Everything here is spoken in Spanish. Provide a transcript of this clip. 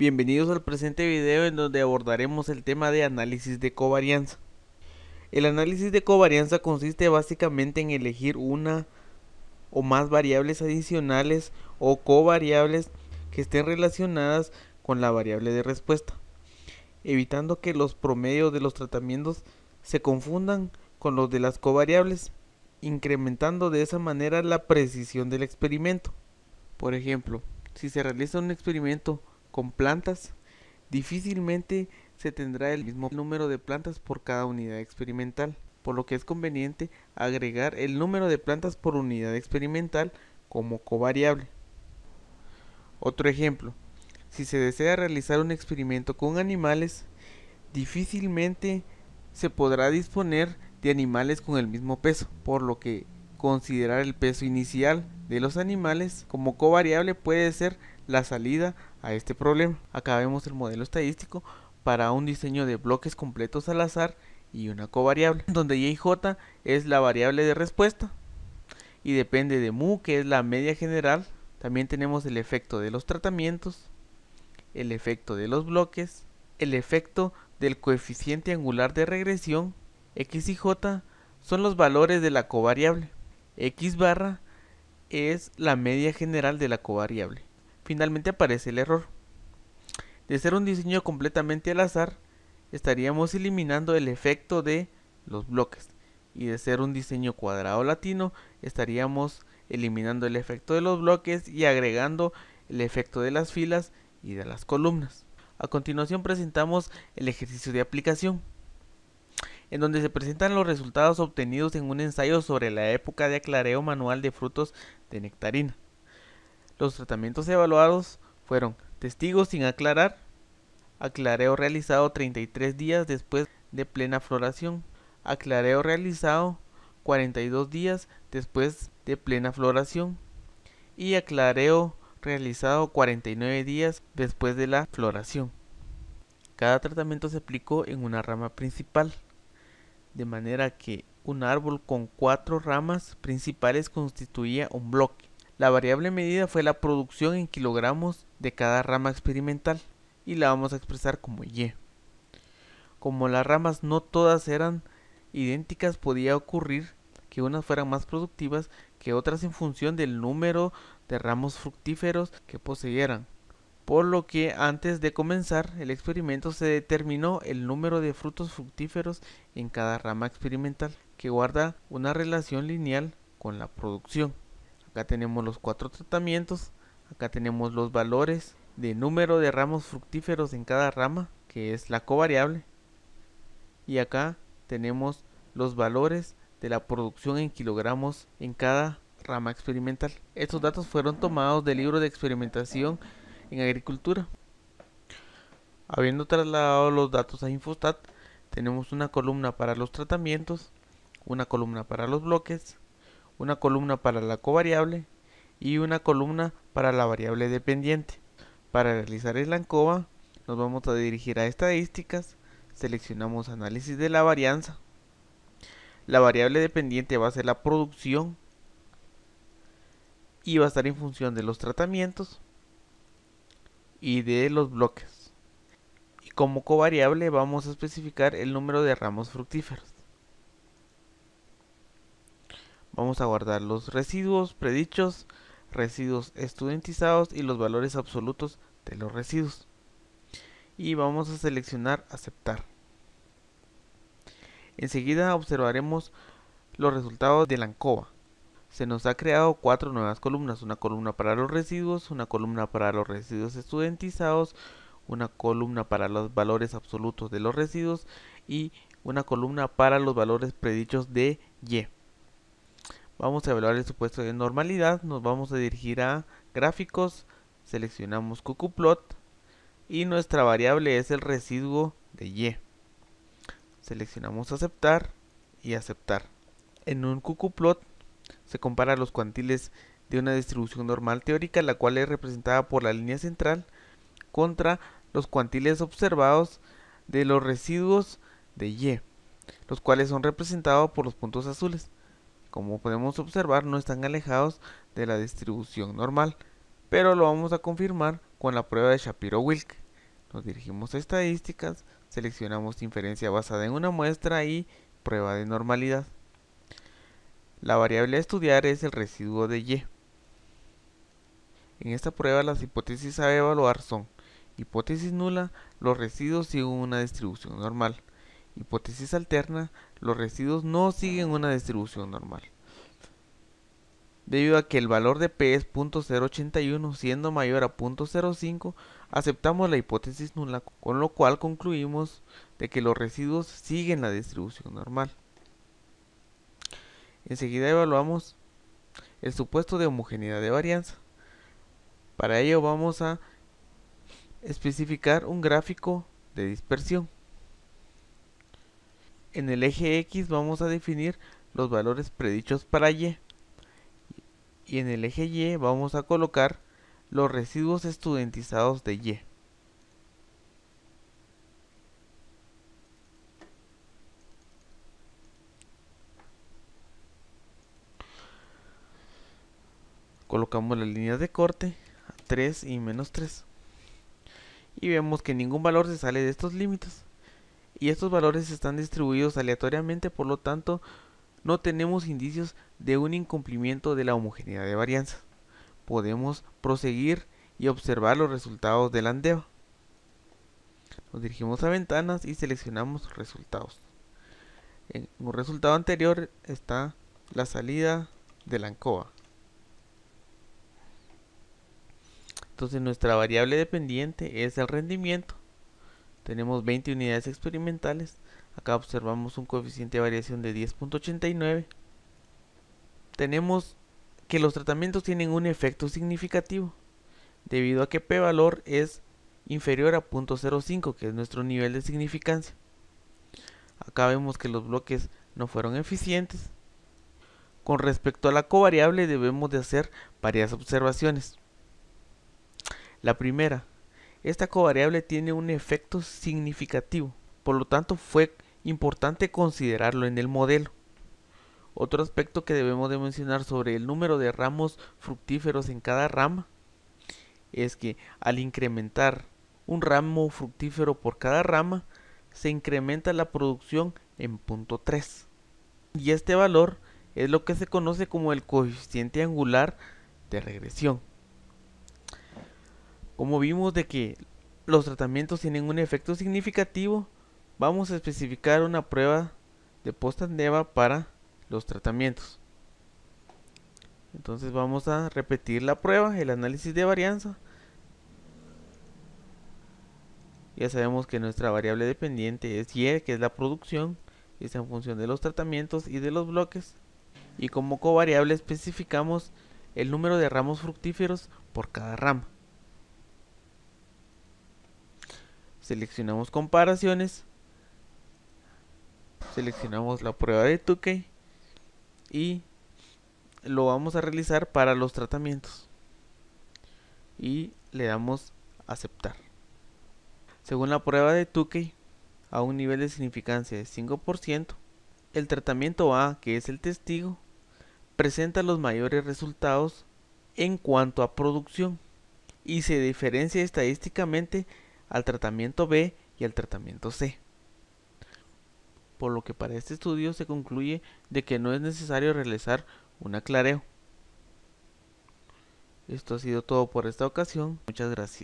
Bienvenidos al presente video en donde abordaremos el tema de análisis de covarianza. El análisis de covarianza consiste básicamente en elegir una o más variables adicionales o covariables que estén relacionadas con la variable de respuesta, evitando que los promedios de los tratamientos se confundan con los de las covariables, incrementando de esa manera la precisión del experimento. Por ejemplo, si se realiza un experimento con plantas, difícilmente se tendrá el mismo número de plantas por cada unidad experimental, por lo que es conveniente agregar el número de plantas por unidad experimental como covariable. Otro ejemplo, si se desea realizar un experimento con animales, difícilmente se podrá disponer de animales con el mismo peso, por lo que considerar el peso inicial de los animales como covariable puede ser la salida a este problema. Acá vemos el modelo estadístico para un diseño de bloques completos al azar y una covariable, donde j es la variable de respuesta y depende de mu, que es la media general. También tenemos el efecto de los tratamientos, el efecto de los bloques, el efecto del coeficiente angular de regresión, x y j son los valores de la covariable, x barra es la media general de la covariable finalmente aparece el error. De ser un diseño completamente al azar, estaríamos eliminando el efecto de los bloques. Y de ser un diseño cuadrado latino, estaríamos eliminando el efecto de los bloques y agregando el efecto de las filas y de las columnas. A continuación presentamos el ejercicio de aplicación, en donde se presentan los resultados obtenidos en un ensayo sobre la época de aclareo manual de frutos de nectarina. Los tratamientos evaluados fueron testigos sin aclarar, aclareo realizado 33 días después de plena floración, aclareo realizado 42 días después de plena floración y aclareo realizado 49 días después de la floración. Cada tratamiento se aplicó en una rama principal, de manera que un árbol con cuatro ramas principales constituía un bloque. La variable medida fue la producción en kilogramos de cada rama experimental y la vamos a expresar como Y. Como las ramas no todas eran idénticas, podía ocurrir que unas fueran más productivas que otras en función del número de ramos fructíferos que poseyeran. Por lo que antes de comenzar el experimento se determinó el número de frutos fructíferos en cada rama experimental, que guarda una relación lineal con la producción. Acá tenemos los cuatro tratamientos. Acá tenemos los valores de número de ramos fructíferos en cada rama, que es la covariable. Y acá tenemos los valores de la producción en kilogramos en cada rama experimental. Estos datos fueron tomados del libro de experimentación en agricultura. Habiendo trasladado los datos a Infostat, tenemos una columna para los tratamientos, una columna para los bloques, una columna para la covariable y una columna para la variable dependiente. Para realizar el ANCOVA nos vamos a dirigir a estadísticas, seleccionamos análisis de la varianza. La variable dependiente va a ser la producción y va a estar en función de los tratamientos y de los bloques. Y como covariable vamos a especificar el número de ramos fructíferos. Vamos a guardar los residuos predichos, residuos estudiantizados y los valores absolutos de los residuos. Y vamos a seleccionar aceptar. Enseguida observaremos los resultados de la ANCOBA. Se nos ha creado cuatro nuevas columnas, una columna para los residuos, una columna para los residuos estudiantizados, una columna para los valores absolutos de los residuos y una columna para los valores predichos de Y. Vamos a evaluar el supuesto de normalidad, nos vamos a dirigir a gráficos, seleccionamos cucuplot y nuestra variable es el residuo de y. Seleccionamos aceptar y aceptar. En un cucuplot se compara los cuantiles de una distribución normal teórica, la cual es representada por la línea central, contra los cuantiles observados de los residuos de Y, los cuales son representados por los puntos azules como podemos observar no están alejados de la distribución normal, pero lo vamos a confirmar con la prueba de Shapiro-Wilk. Nos dirigimos a estadísticas, seleccionamos inferencia basada en una muestra y prueba de normalidad. La variable a estudiar es el residuo de Y. En esta prueba las hipótesis a evaluar son hipótesis nula, los residuos siguen una distribución normal hipótesis alterna, los residuos no siguen una distribución normal. Debido a que el valor de P es 0.081 siendo mayor a 0.05, aceptamos la hipótesis nula, con lo cual concluimos de que los residuos siguen la distribución normal. Enseguida evaluamos el supuesto de homogeneidad de varianza. Para ello vamos a especificar un gráfico de dispersión. En el eje X vamos a definir los valores predichos para Y. Y en el eje Y vamos a colocar los residuos estudiantizados de Y. colocamos las líneas de corte a 3 y menos 3 y vemos que ningún valor se sale de estos límites y estos valores están distribuidos aleatoriamente, por lo tanto no tenemos indicios de un incumplimiento de la homogeneidad de varianza. Podemos proseguir y observar los resultados del andeo. Nos dirigimos a ventanas y seleccionamos resultados. En un resultado anterior está la salida de la ancoa. Entonces nuestra variable dependiente es el rendimiento tenemos 20 unidades experimentales. Acá observamos un coeficiente de variación de 10.89. Tenemos que los tratamientos tienen un efecto significativo, debido a que P valor es inferior a 0.05, que es nuestro nivel de significancia. Acá vemos que los bloques no fueron eficientes. Con respecto a la covariable debemos de hacer varias observaciones. La primera, esta covariable tiene un efecto significativo, por lo tanto fue importante considerarlo en el modelo. Otro aspecto que debemos de mencionar sobre el número de ramos fructíferos en cada rama es que al incrementar un ramo fructífero por cada rama, se incrementa la producción en punto 3. Y este valor es lo que se conoce como el coeficiente angular de regresión. Como vimos de que los tratamientos tienen un efecto significativo, vamos a especificar una prueba de post-neva para los tratamientos. Entonces vamos a repetir la prueba, el análisis de varianza. Ya sabemos que nuestra variable dependiente es Y, que es la producción, es en función de los tratamientos y de los bloques. Y como covariable especificamos el número de ramos fructíferos por cada rama. Seleccionamos comparaciones. Seleccionamos la prueba de Tukey. Y lo vamos a realizar para los tratamientos. Y le damos aceptar. Según la prueba de Tukey, a un nivel de significancia de 5%, el tratamiento A, que es el testigo, presenta los mayores resultados en cuanto a producción y se diferencia estadísticamente al tratamiento B y al tratamiento C. Por lo que para este estudio se concluye de que no es necesario realizar un aclareo. Esto ha sido todo por esta ocasión. Muchas gracias.